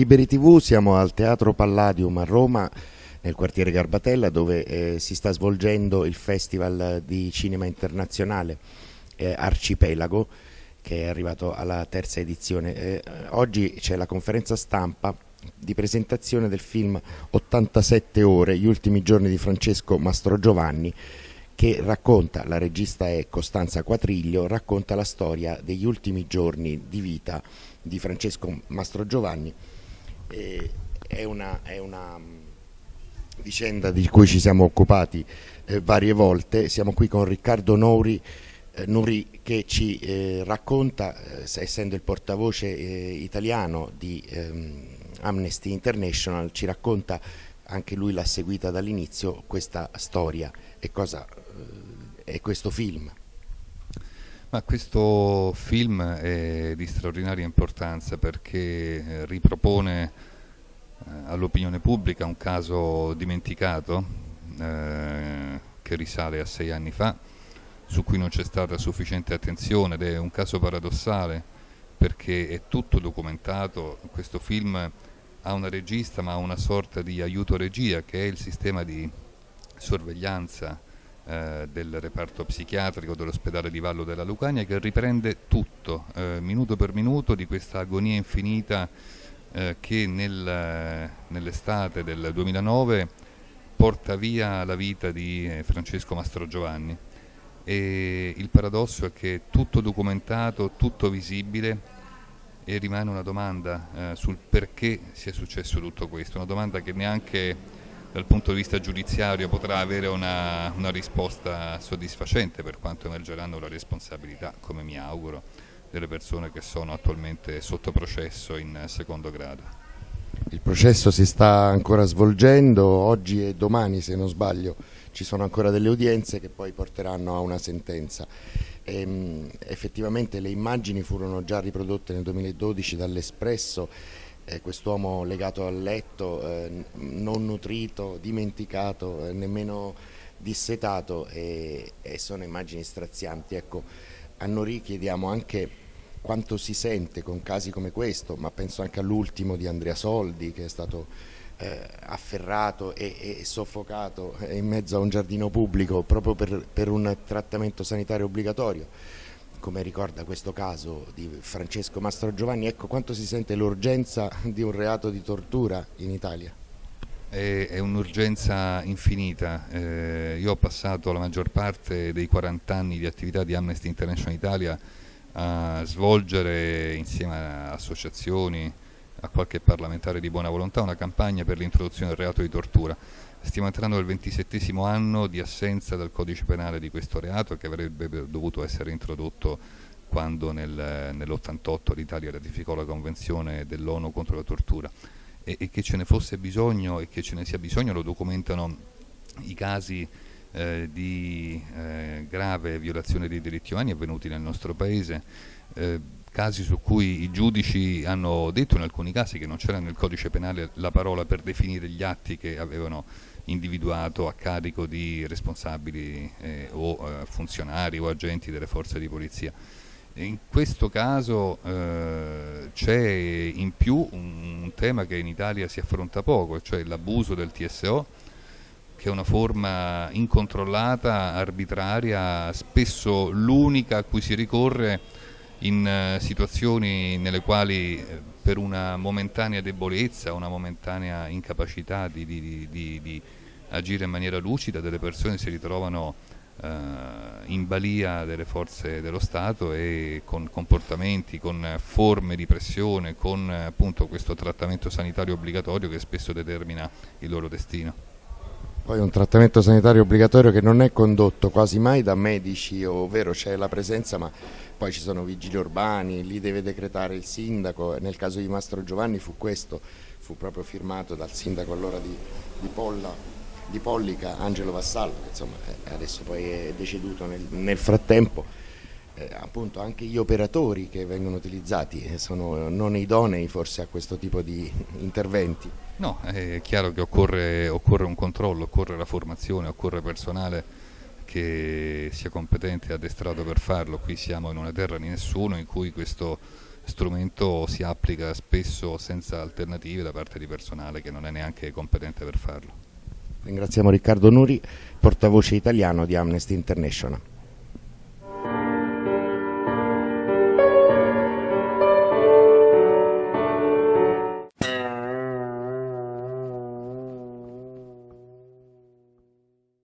Liberi TV, siamo al Teatro Palladium a Roma nel quartiere Garbatella dove eh, si sta svolgendo il Festival di Cinema Internazionale eh, Arcipelago che è arrivato alla terza edizione. Eh, oggi c'è la conferenza stampa di presentazione del film 87 ore, gli ultimi giorni di Francesco Mastro Giovanni che racconta, la regista è Costanza Quatriglio, racconta la storia degli ultimi giorni di vita di Francesco Mastro Giovanni eh, è, una, è, una, mm, vicenda di cui ci siamo occupati eh, varie volte, siamo qui con Riccardo Nouri, eh, Nuri che ci eh, racconta, eh, essendo il portavoce italiano di ehm, Amnesty International, ci racconta anche lui l'ha seguita dall'inizio questa storia e, cosa, e questo film. Ma questo film è di straordinaria importanza perché eh, ripropone eh, all'opinione pubblica un caso dimenticato eh, che risale a sei anni fa, su cui non c'è stata sufficiente attenzione ed è un caso paradossale perché è tutto documentato, questo film ha una regista ma ha una sorta di aiuto regia che è il sistema di sorveglianza eh, del reparto psichiatrico dell'ospedale di Vallo della Lucania che riprende tutto, eh, minuto per minuto, di questa agonia infinita eh, che nel, eh, nell'estate del 2009 porta via la vita di eh, Francesco Mastro Giovanni. E il paradosso è che tutto documentato, tutto visibile, e rimane una domanda eh, sul perché sia successo tutto questo, una domanda che neanche dal punto di vista giudiziario potrà avere una, una risposta soddisfacente per quanto emergeranno le responsabilità, come mi auguro, delle persone che sono attualmente sotto processo in secondo grado. Il processo si sta ancora svolgendo, oggi e domani se non sbaglio ci sono ancora delle udienze che poi porteranno a una sentenza. E, ehm, effettivamente le immagini furono già riprodotte nel 2012 dall'Espresso eh, quest'uomo legato al letto, eh, non nutrito, dimenticato, eh, nemmeno dissetato e, e, sono immagini strazianti. Ecco, a Nori chiediamo anche quanto si sente con casi come questo, ma penso anche all'ultimo di Andrea Soldi che è stato eh, afferrato e, e, soffocato in mezzo a un giardino pubblico proprio per, per un trattamento sanitario obbligatorio come ricorda questo caso di Francesco Mastro Giovanni, ecco quanto si sente l'urgenza di un reato di tortura in Italia. È, è un'urgenza infinita. Eh, io ho passato la maggior parte dei 40 anni di attività di Amnesty International Italia a svolgere insieme a associazioni, a qualche parlamentare di buona volontà una campagna per l'introduzione del reato di tortura. Stiamo entrando nel ventisettesimo anno di assenza dal codice penale di questo reato che avrebbe dovuto essere introdotto quando nel, nell'88 l'Italia ratificò la Convenzione dell'ONU contro la tortura e, e, che ce ne fosse bisogno e che ce ne sia bisogno lo documentano i casi eh, di eh, grave violazione dei diritti umani avvenuti nel nostro Paese. Eh, casi su cui i giudici hanno detto in alcuni casi che non c'era nel codice penale la parola per definire gli atti che avevano individuato a carico di responsabili eh, o eh, funzionari o agenti delle forze di polizia. In questo caso eh, c'è in più un, un, tema che in Italia si affronta poco, cioè l'abuso del TSO, che è una forma incontrollata, arbitraria, spesso l'unica a cui si ricorre in eh, situazioni nelle quali eh, per una momentanea debolezza, una momentanea incapacità di, di, di, di agire in maniera lucida delle persone si ritrovano eh, in balia delle forze dello Stato e con comportamenti, con forme di pressione, con eh, appunto questo trattamento sanitario obbligatorio che spesso determina il loro destino. Poi un trattamento sanitario obbligatorio che non è condotto quasi mai da medici, ovvero c'è la presenza, ma poi ci sono vigili urbani, lì deve decretare il sindaco, nel caso di Mastro Giovanni fu questo, fu proprio firmato dal sindaco allora di, di, Polla, di Pollica, Angelo Vassallo, che insomma eh, adesso poi è deceduto nel, nel frattempo. Eh, appunto anche gli operatori che vengono utilizzati eh, sono non idonei forse a questo tipo di interventi. No, è chiaro che occorre, occorre, un controllo, occorre la formazione, occorre personale che sia competente e addestrato per farlo. Qui siamo in una terra di nessuno in cui questo strumento si applica spesso senza alternative da parte di personale che non è neanche competente per farlo. Ringraziamo Riccardo Nuri, portavoce italiano di Amnesty International.